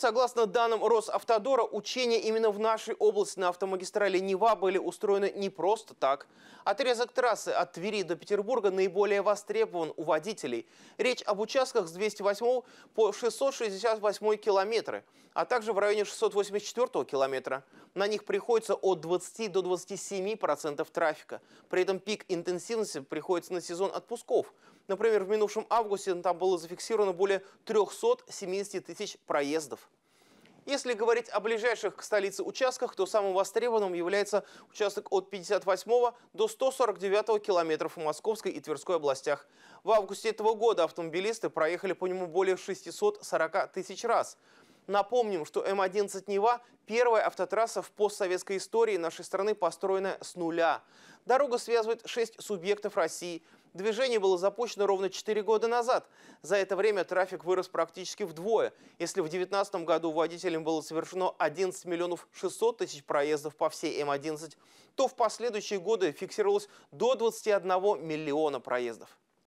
Согласно данным Росавтодора, учения именно в нашей области на автомагистрали Нева были устроены не просто так. Отрезок трассы от Твери до Петербурга наиболее востребован у водителей. Речь об участках с 208 по 668 километры, а также в районе 684 километра. На них приходится от 20 до 27% процентов трафика. При этом пик интенсивности приходится на сезон отпусков. Например, в минувшем августе там было зафиксировано более 370 тысяч проездов. Если говорить о ближайших к столице участках, то самым востребованным является участок от 58 до 149 километров в Московской и Тверской областях. В августе этого года автомобилисты проехали по нему более 640 тысяч раз – Напомним, что М-11 Нева – первая автотрасса в постсоветской истории нашей страны, построенная с нуля. Дорога связывает шесть субъектов России. Движение было запущено ровно 4 года назад. За это время трафик вырос практически вдвое. Если в 2019 году водителям было совершено 11 миллионов 600 тысяч проездов по всей М-11, то в последующие годы фиксировалось до 21 миллиона проездов.